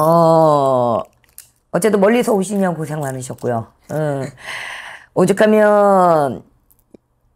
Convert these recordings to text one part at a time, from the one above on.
어, 어쨌든 멀리서 오시면 고생 많으셨고요. 어. 오죽하면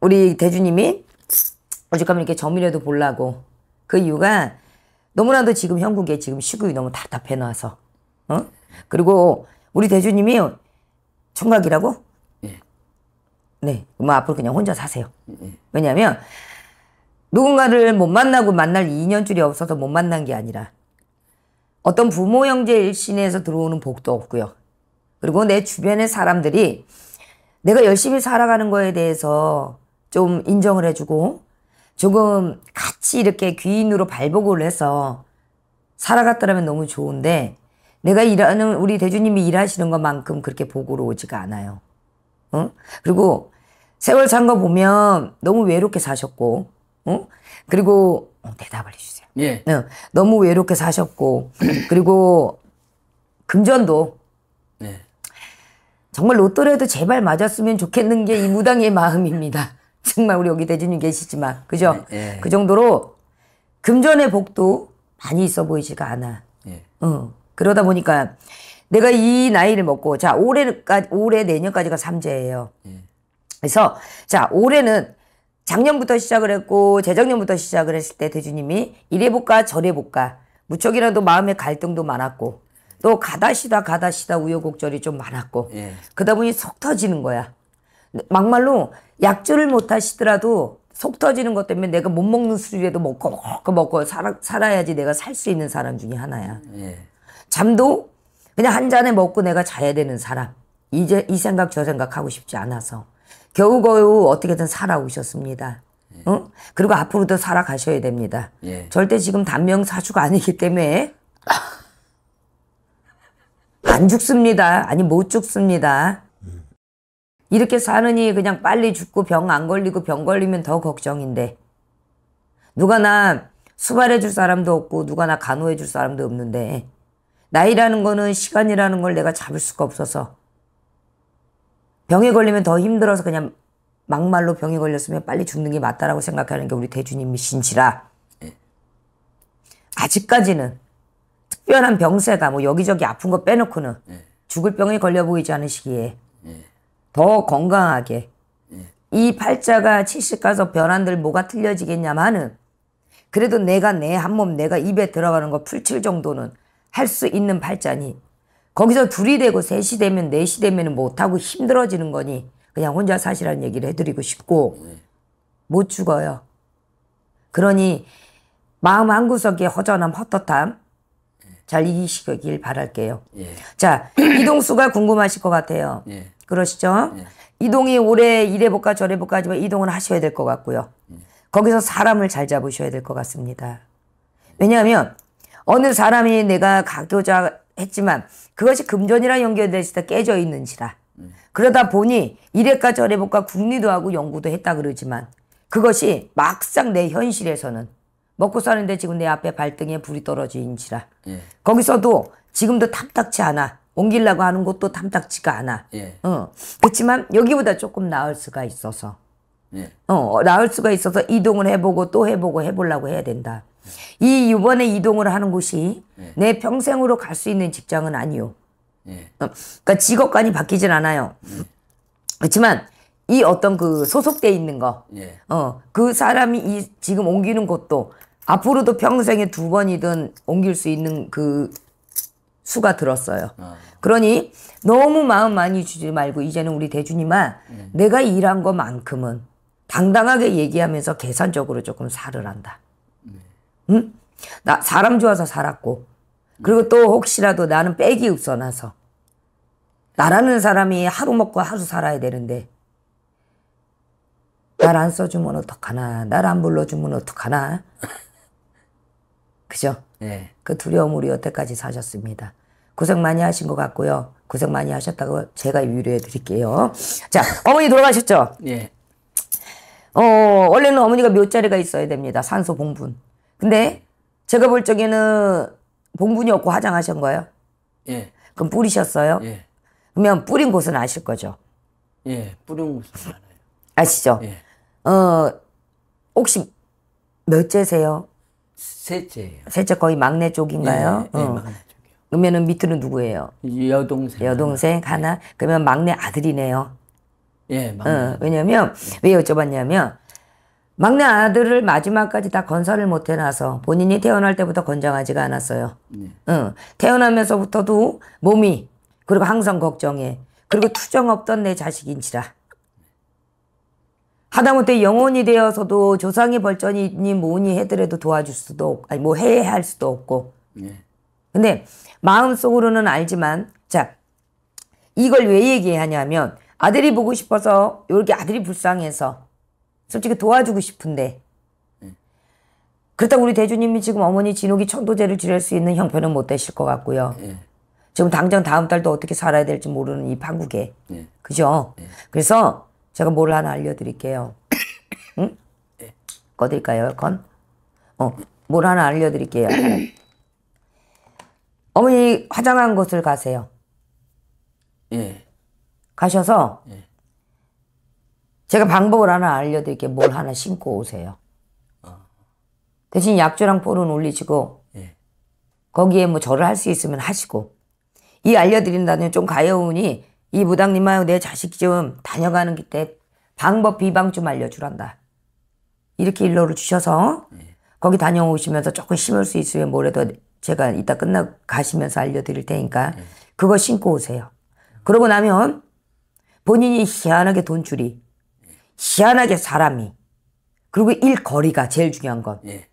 우리 대주님이 오죽하면 이렇게 점이라도 보려고 그 이유가 너무나도 지금 형국에 지금 시국이 너무 답답해 놔서 어? 그리고 우리 대주님이 총각이라고? 예. 네. 네. 뭐 앞으로 그냥 혼자 사세요. 예, 예. 왜냐하면 누군가를 못 만나고 만날 2년줄이 없어서 못 만난 게 아니라 어떤 부모 형제 일신에서 들어오는 복도 없고요. 그리고 내 주변의 사람들이 내가 열심히 살아가는 거에 대해서 좀 인정을 해주고 조금 같이 이렇게 귀인으로 발복을 해서 살아갔더라면 너무 좋은데 내가 일하는 우리 대주님이 일하시는 것만큼 그렇게 복으로 오지가 않아요. 응? 그리고 세월 산 거 보면 너무 외롭게 사셨고 응? 그리고 어, 대답을 해주세요. 예. 네. 너무 외롭게 사셨고 그리고 금전도 네. 정말 로또라도 제발 맞았으면 좋겠는 게 이 무당의 마음입니다. 정말 우리 여기 대주님 계시지만 그죠? 네, 예, 그 정도로 금전의 복도 많이 있어 보이지가 않아. 예. 어. 그러다 보니까 내가 이 나이를 먹고 자 올해까지 올해 내년까지가 삼재예요. 예. 그래서 자 올해는 작년부터 시작을 했고 재작년부터 시작을 했을 때 대주님이 이래볼까 저래볼까 무척이라도 마음의 갈등도 많았고 또 가다시다 가다시다 우여곡절이 좀 많았고 예. 그러다 보니 속 터지는 거야. 막말로 약주를 못 하시더라도 속 터지는 것 때문에 내가 못 먹는 술이라도 먹고 먹고 먹고 살아, 살아야지 내가 살 수 있는 사람 중에 하나야. 예. 잠도 그냥 한 잔에 먹고 내가 자야 되는 사람. 이제 이 생각 저 생각 하고 싶지 않아서. 겨우겨우 어떻게든 살아오셨습니다. 예. 응? 그리고 앞으로도 살아가셔야 됩니다. 예. 절대 지금 단명사주가 아니기 때문에 안 죽습니다. 아니 못 죽습니다. 음. 이렇게 사느니 그냥 빨리 죽고 병 안 걸리고 병 걸리면 더 걱정인데 누가 나 수발해 줄 사람도 없고 누가 나 간호해 줄 사람도 없는데 나이라는 거는 시간이라는 걸 내가 잡을 수가 없어서 병에 걸리면 더 힘들어서 그냥 막말로 병에 걸렸으면 빨리 죽는 게 맞다라고 생각하는 게 우리 대주님이신지라 예. 아직까지는 특별한 병세가뭐 여기저기 아픈 거 빼놓고는 네. 죽을 병에 걸려 보이지 않은 시기에 네. 예. 더 건강하게 이 팔자가 70 가서 변한들 뭐가 틀려지겠냐마는 그래도 내가 내 한 몸 내가 입에 들어가는 거 풀칠 정도는 할 수 있는 팔자니 거기서 둘이 되고 셋이 되면 넷이 되면 못하고 힘들어지는 거니 그냥 혼자 사시라는 얘기를 해드리고 싶고 못 죽어요. 그러니 마음 한구석에 허전함 헛헛함 잘 이기시길 바랄게요. 예. 자 이동수가 궁금하실 것 같아요. 예. 그러시죠? 예. 이동이 올해 이래 볼까 저래 볼까 하지만 이동은 하셔야 될 것 같고요. 예. 거기서 사람을 잘 잡으셔야 될 것 같습니다. 왜냐하면 어느 사람이 내가 가교자 했지만 그것이 금전이랑 연결되시다 깨져 있는지라. 그러다 보니 이래까 저래볼까 국리도 하고 연구도 했다 그러지만 그것이 막상 내 현실에서는 먹고 사는데 지금 내 앞에 발등에 불이 떨어는지라 예. 거기서도 지금도 탐탁치 않아. 옮기려고 하는 것도 탐탁치가 않아. 예. 어. 그렇지만 여기보다 조금 나을 수가 있어서. 예. 어, 나을 수가 있어서 이동을 해보고 또 해보고 해보려고 해야 된다. 이 이번에 이동을 하는 곳이 네. 내 평생으로 갈 수 있는 직장은 아니요. 네. 예. 어, 그러니까 직업관이 바뀌진 않아요. 네. 그렇지만 이 어떤 그 소속돼 있는 거, 어, 그 사람이 이 지금 옮기는 곳도 앞으로도 평생에 두 번이든 옮길 수 있는 그 수가 들었어요. 아. 그러니 너무 마음 많이 주지 말고 이제는 우리 대준이만 내가 일한 것만큼은 당당하게 얘기하면서 계산적으로 조금 살을 한다. 응? 나 사람 좋아서 살았고 그리고 또 혹시라도 나는 빽이 없어나서 나라는 사람이 하루 먹고 하루 살아야 되는데 날 안 써주면 어떡하나 날 안 불러주면 어떡하나 그죠? 네. 그 두려움으로 여태까지 사셨습니다. 고생 많이 하신 것 같고요. 고생 많이 하셨다고 제가 위로해 드릴게요. 자, 어머니 돌아가셨죠? 예. 어, 원래는 어머니가 몇 자리가 있어야 됩니다. 산소 봉분. 근데 제가 볼 적에는 봉분이 없고 화장하신 거예요? 예. 그럼 뿌리셨어요? 예. 그러면 뿌린 곳은 아실 거죠? 예, 뿌린 곳은 알아요. 아시죠? 예. 어, 혹시 몇째세요? 셋째예요. 셋째 거의 막내 쪽인가요? 예, 예, 어. 막내 쪽이요. 그러면 밑으로 누구예요? 여동생. 여동생 하나. 그러면 막내 아들이네요. 예, 막내. 어, 왜냐면 왜 여쭤봤냐면 막내 아들을 마지막까지 다건설을못 해놔서 본인이 태어날 때부터 건장하지가 않았어요. 네. 응. 태어나면서부터도 몸이 그리고 항상 걱정해. 그리고 투정 없던 내 자식인지라. 하다못해 영혼이 되어서도 조상의 벌전이니 뭐니 해더라도 도와줄 수도 없고, 아니 뭐 해야 할 수도 없고. 네. 근데 마음속으로는 알지만 자 이걸 왜 얘기하냐면 아들이 보고 싶어서 이렇게 아들이 불쌍해서 솔직히 도와주고 싶은데 그렇다고 우리 대주님이 지금 어머니 진옥이 천도제를 지낼 수 있는 형편은 못 되실 것 같고요. 예. 지금 당장 다음 달도 어떻게 살아야 될지 모르는 이 판국에. 네. 그죠? 네. 그래서 제가 뭘 하나 알려드릴게요. 응? 꺼드릴까요, 건? 어, 뭘 하나 알려드릴게요. 어머니 화장한 곳을 가세요. 예. 가셔서 예. 제가 방법을 하나 알려드릴게요. 뭘 하나 신고 오세요. 어. 대신 약주랑 볼은 올리시고 예. 거기에 뭐 저를 할 수 있으면 하시고 이 알려드린다는 좀 가여우니 이 무당님하고 내 자식 좀 다녀가는 때 방법 비방 좀 알려주란다. 이렇게 일러를 주셔서 예. 거기 다녀오시면서 조금 심을 수 있으면 뭐래도 제가 이따 끝나 가시면서 알려드릴 테니까 예. 그거 신고 오세요. 그러고 나면 본인이 희한하게 돈줄이 희한하게 사람이 그리고 일거리가 제일 중요한 건 예.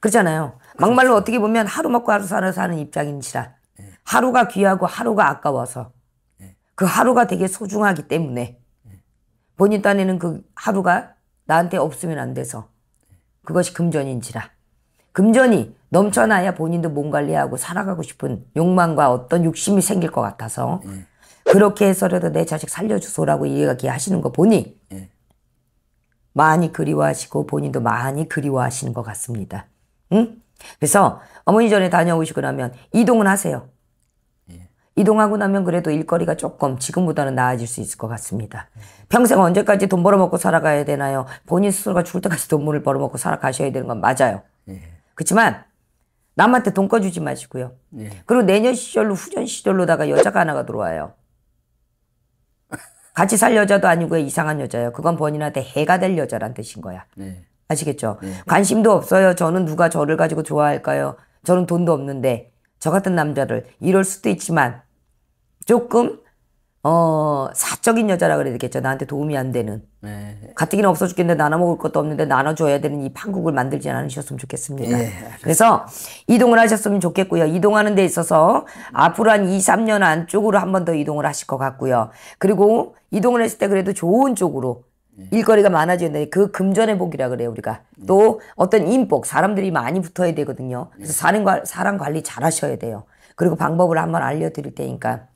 그렇잖아요. 그렇죠. 막말로 어떻게 보면 하루 먹고 하루 살아 서 사는 입장인지라 예. 하루가 귀하고 하루가 아까워서 예. 그 하루가 되게 소중하기 때문에 예. 본인 딴에는 그 하루가 나한테 없으면 안 돼서 그것이 금전인지라 금전이 넘쳐나야 본인도 몸 관리하고 살아가고 싶은 욕망과 어떤 욕심이 생길 것 같아서 음. 그렇게 해서라도 내 자식 살려주소라고 이야기하시는 거 보니 예. 많이 그리워하시고 본인도 많이 그리워하시는 것 같습니다. 응? 그래서 어머니 전에 다녀오시고 나면 이동은 하세요. 예. 이동하고 나면 그래도 일거리가 조금 지금보다는 나아질 수 있을 것 같습니다. 평생 언제까지 돈 벌어먹고 살아가야 되나요? 본인 스스로가 죽을 때까지 돈을 벌어먹고 살아가셔야 되는 건 맞아요. 예. 그렇지만 남한테 돈 꺼주지 마시고요. 예. 그리고 내년 시절로 후년 시절로다가 여자가 하나가 들어와요. 같이 살 여자도 아니고 이상한 여자예요. 그건 본인한테 해가 될 여자란 뜻인 거야. 네. 아시겠죠? 네. 관심도 없어요. 저는 누가 저를 가지고 좋아할까요? 저는 돈도 없는데 저 같은 남자를 이럴 수도 있지만 조금 어, 사적인 여자라 그래야 되겠죠. 나한테 도움이 안 되는. 네. 가뜩이나 없어 죽겠는데 나눠 먹을 것도 없는데 나눠줘야 되는 이 판국을 만들지 않으셨으면 좋겠습니다. 네, 그래서 이동을 하셨으면 좋겠고요. 이동하는 데 있어서 앞으로 한 2, 3년 안쪽으로 한 번 더 이동을 하실 것 같고요. 그리고 이동을 했을 때 그래도 좋은 쪽으로 예. 일거리가 많아지는데 그 금전의 복이라 그래요 우리가 예. 또 어떤 인복 사람들이 많이 붙어야 되거든요 그래서 사람, 사람 관리 잘 하셔야 돼요 그리고 방법을 한번 알려드릴 테니까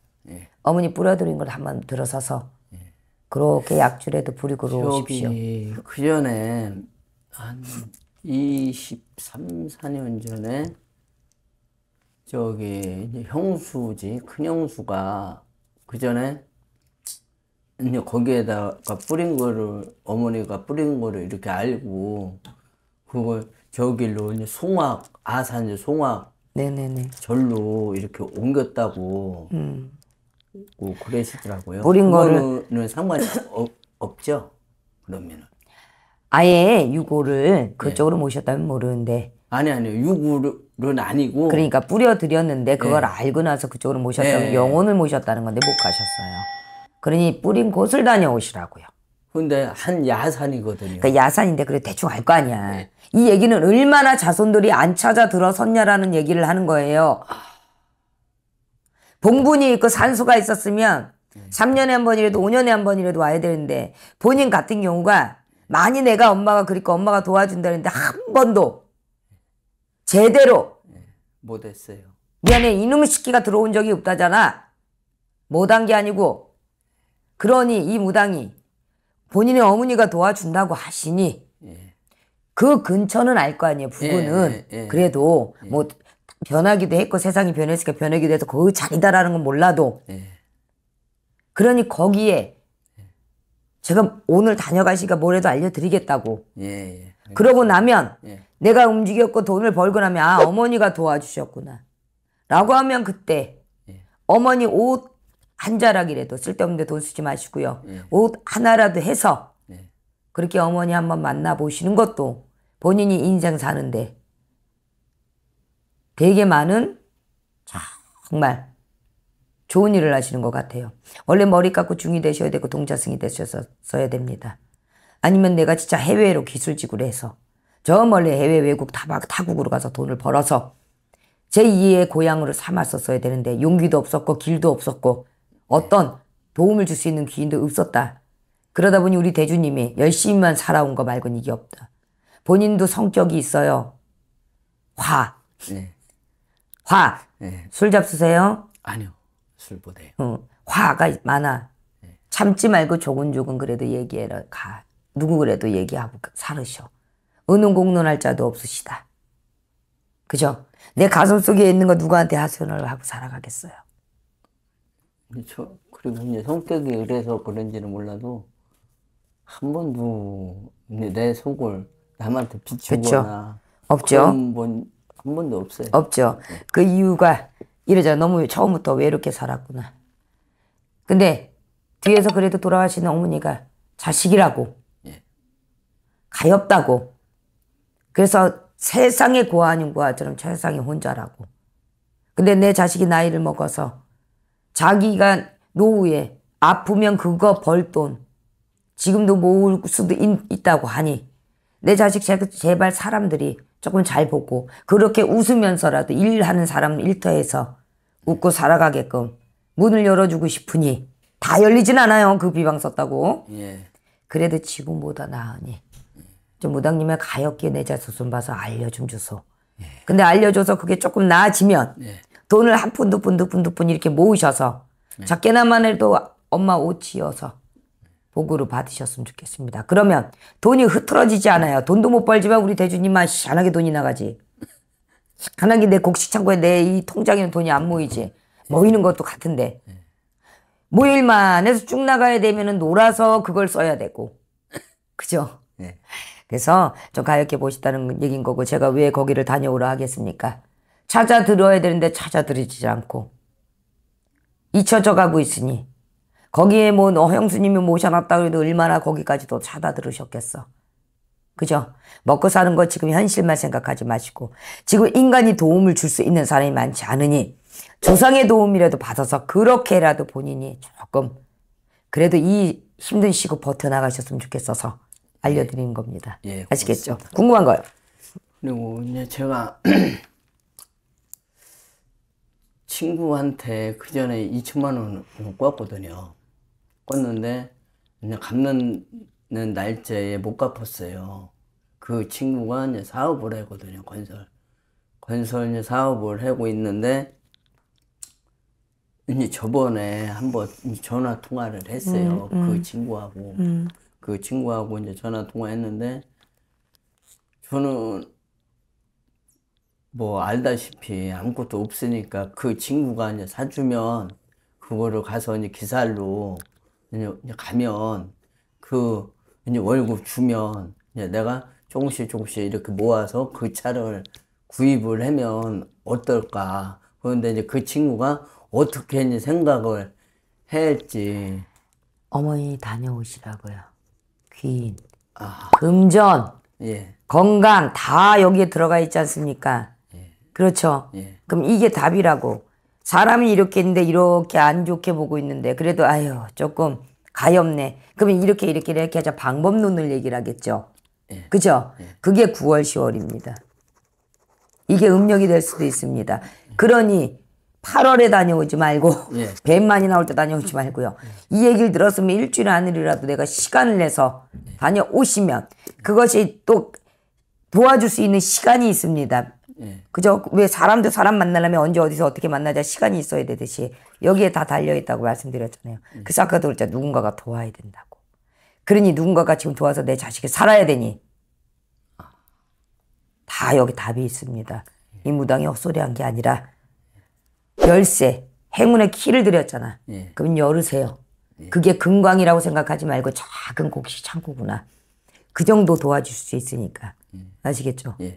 어머니 뿌려드린 걸 한번 들어서서 예. 그렇게 약줄에도 부리고 오십시오. 그 전에 한 23, 4년 전에 저기 형수지 큰 형수가 그 전에 이제 거기에다가 뿌린 거를 어머니가 뿌린 거를 이렇게 알고 그걸 저길로 이제 송악 아산 이제 송악 네네네 절로 이렇게 옮겼다고 음. 고 뭐 그러시더라고요. 뿌린 거는 상관이 없, 죠 그러면은 아예 유골을 그쪽으로 네. 모셨다면 모르는데 아니 아니요 유골은 아니고 그러니까 뿌려 드렸는데 네. 그걸 네. 알고 나서 그쪽으로 모셨다면 네. 영혼을 모셨다는 건데 못 가셨어요. 그러니 뿌린 곳을 다녀오시라고요. 근데 한 야산이거든요. 그 야산인데 그래 대충 알 거 아니야. 네. 이 얘기는 얼마나 자손들이 안 찾아 들어섰냐라는 얘기를 하는 거예요. 아. 봉분이 있고 그 산소가 있었으면 3년에 한 번이라도 5년에 한 번이라도 와야 되는데 본인 같은 경우가 많이 내가 엄마가 그러니까 엄마가 도와준다는데 한 번도 제대로 네. 못했어요. 미안해 이놈의 새끼가 들어온 적이 없다잖아. 못한 게 아니고 그러니 이 무당이 본인의 어머니가 도와준다고 하시니 예. 그 근처는 알 거 아니에요. 부부는 예, 예, 예. 그래도 뭐 변하기도 했고 세상이 변했으니까 변하기도 해서 그 자리다라는 건 몰라도 예. 그러니 거기에 제가 오늘 다녀가시니까 뭐래도 알려드리겠다고 예, 예. 그러고 나면 내가 움직였고 돈을 벌고 나면 아 어머니가 도와주셨구나 라고 하면 그때 어머니 옷 한 자락이라도 쓸데없는데 돈 쓰지 마시고요 옷 하나라도 해서 그렇게 어머니 한번 만나보시는 것도 본인이 인생 사는데 되게 많은 정말 좋은 일을 하시는 것 같아요. 원래 머리 깎고 중이 되셔야 되고 동자승이 되셔야 됩니다. 아니면 내가 진짜 해외로 기술직으로 해서 저 멀리 해외 외국 타박 타국으로 가서 돈을 벌어서 제2의 고향으로 삼았었어야 되는데 용기도 없었고 길도 없었고 어떤 도움을 줄 수 있는 귀인도 없었다. 그러다 보니 우리 대주님이 열심히만 살아온 거 말고는 이게 없다. 본인도 성격이 있어요. 화. 네. 화. 네. 술 잡수세요? 아니요. 술 못해요. 응. 어, 화가 많아. 네. 참지 말고 조근조근 그래도 얘기해라. 가. 누구 그래도 얘기하고 살으셔. 은은공론할 자도 없으시다. 그죠? 내 가슴 속에 있는 거 누구한테 하소연을 하고 살아가겠어요. 그렇죠. 그리고 이제 성격이 이래서 그런지는 몰라도 한 번도 내 속을 남한테 비추거나 없죠. 번한 번도 없어요. 없죠. 그 이유가 이러자 너무 처음부터 외롭게 살았구나. 근데 뒤에서 그래도 돌아가시는 어머니가 자식이라고 예. 가엾다고 그래서 세상의 고아님 고아처럼 세상에 혼자라고 근데 내 자식이 나이를 먹어서 자기가 노후에 아프면 그거 벌 돈 지금도 모을 수도 있, 다고 하니 내 자식 제, 제발 사람들이 조금 잘 보고 그렇게 웃으면서라도 일하는 사람 일터에서 웃고 살아가게끔 문을 열어주고 싶으니 다 열리진 않아요. 그 비방 썼다고. 예. 그래도 지금보다 나으니 좀 무당님의 가엾게 내 자손 봐서 알려 좀 주소. 예. 근데 알려줘서 그게 조금 나아지면 예. 돈을 한 푼 두 푼 두 푼 두 푼 이렇게 모으셔서 작게나마 예. 해도 엄마 옷 지어서 복으로 받으셨으면 좋겠습니다. 그러면 돈이 흐트러지지 않아요. 돈도 못 벌지만 우리 대주님만 시원하게 돈이 나가지. 시원하게 내 곡식 창고에 내 이 통장에는 돈이 안 모이지. 모이는 것도 같은데. 모일만 해서 쭉 나가야 되면은 놀아서 그걸 써야 되고. 그죠? 네. 그래서 좀 가볍게 보시다는 얘기인 거고 제가 왜 거기를 다녀오라 하겠습니까? 찾아 들어야 되는데 찾아 들이지 않고 잊혀져 가고 있으니 거기에 뭐너 형수님이 모셔놨다 고해도 얼마나 거기까지도 찾아 들으셨겠어. 그죠? 먹고 사는 거 지금 현실만 생각하지 마시고 지금 인간이 도움을 줄 수 있는 사람이 많지 않으니 조상의 도움이라도 받아서 그렇게라도 본인이 조금 그래도 이 힘든 시국 버텨나가셨으면 좋겠어서 알려드리는 겁니다. 예, 예 아시겠죠? 궁금한 거요. 그리고 이제 제가 친구한테 그 전에 2천만 원을 꿨거든요. 꿨는데 그냥 갚는 날짜에 못 갚았어요. 그 친구가 이제 사업을 하거든요, 건설. 건설 이제 사업을 하고 있는데 이제 저번에 한번 전화 통화를 했어요. 음, 음. 그 친구하고 음. 그 친구하고 이제 전화 통화했는데 저는 뭐 알다시피 아무것도 없으니까 그 친구가 이제 사주면 그거를 가서 이제 기사로 가면 그 이제 월급 주면 이제 내가 조금씩 조금씩 이렇게 모아서 그 차를 구입을 하면 어떨까. 그런데 이제 그 친구가 어떻게 이제 생각을 했지. 어머니 다녀오시라고요. 귀인, 아. 금전, 예. 건강 다 여기에 들어가 있지 않습니까? 예. 그렇죠. 예. 그럼 이게 답이라고. 사람이 이렇게 있는데 이렇게 안 좋게 보고 있는데 그래도 아유 조금 가엾네. 그러면 이렇게 이렇게 이렇게 하자 방법론을 얘기를 하겠죠. 예. 그죠? 예. 그게 9월 10월입니다. 이게 음력이 될 수도 있습니다. 그러니 8월에 다녀오지 말고 예. 뱀만이 나올 때 다녀오지 말고요. 이 얘기를 들었으면 일주일 안으로라도 내가 시간을 내서 다녀오시면 그것이 또 도와줄 수 있는 시간이 있습니다. 예. 그저 왜 사람 도 사람 만나려면 언제 어디서 어떻게 만나자 시간이 있어야 되듯이 여기에 다 달려있다고 말씀드렸잖아요. 네. 음. 그사서아도그랬 누군가가 도와야 된다고. 그러니 누군가가 지금 도와서 내 자식이 살아야 되니 다 여기 답이 있습니다. 이 무당이 헛소리한 게 아니라 열쇠 행운의 키를 드렸잖아. 네. 예. 그럼 열으세요. 예. 그게 금광이라고 생각하지 말고 작은 곡시 창고구나. 그 정도 도와줄 수 있으니까 아시겠죠? 예.